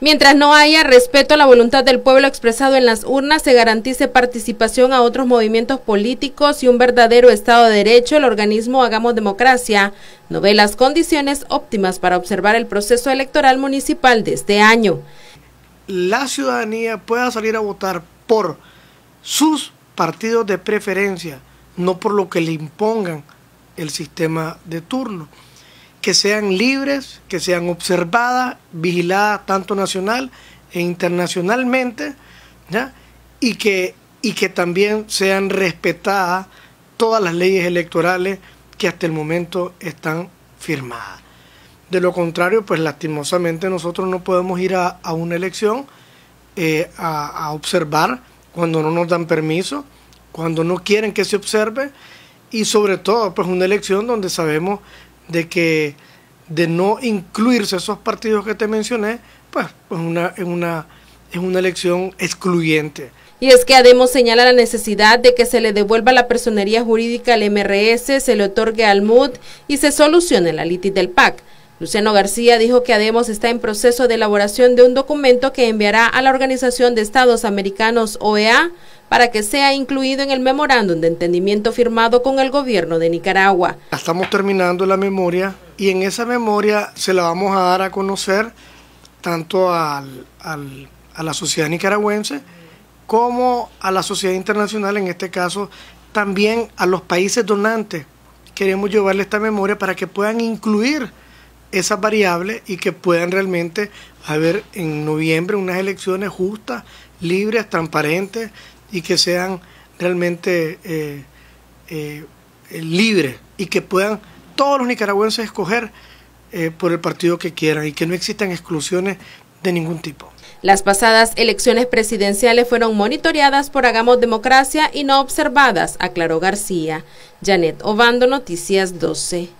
Mientras no haya respeto a la voluntad del pueblo expresado en las urnas, se garantice participación a otros movimientos políticos y un verdadero Estado de Derecho, el organismo Hagamos Democracia no ve las condiciones óptimas para observar el proceso electoral municipal de este año. La ciudadanía pueda salir a votar por sus partidos de preferencia, no por lo que le impongan el sistema de turno que sean libres, que sean observadas, vigiladas tanto nacional e internacionalmente, Y, que, y que también sean respetadas todas las leyes electorales que hasta el momento están firmadas. De lo contrario, pues lastimosamente nosotros no podemos ir a, una elección eh, a, a observar cuando no nos dan permiso, cuando no quieren que se observe y sobre todo pues una elección donde sabemos de que de no incluirse esos partidos que te mencioné, pues es pues una, es una, es una elección excluyente. Y es que Ademo señala la necesidad de que se le devuelva la personería jurídica al MRS, se le otorgue al MUD y se solucione la litis del PAC. Luciano García dijo que ADEMOS está en proceso de elaboración de un documento que enviará a la Organización de Estados Americanos OEA para que sea incluido en el memorándum de entendimiento firmado con el gobierno de Nicaragua. Estamos terminando la memoria y en esa memoria se la vamos a dar a conocer tanto a la sociedad nicaragüense como a la sociedad internacional, en este caso también a los países donantes. Queremos llevarle esta memoria para que puedan incluir esas variables y que puedan realmente haber en noviembre unas elecciones justas, libres, transparentes y que sean realmente eh, eh, libres y que puedan todos los nicaragüenses escoger eh, por el partido que quieran y que no existan exclusiones de ningún tipo. Las pasadas elecciones presidenciales fueron monitoreadas por Hagamos Democracia y no observadas, aclaró García. Janet Obando, Noticias 12.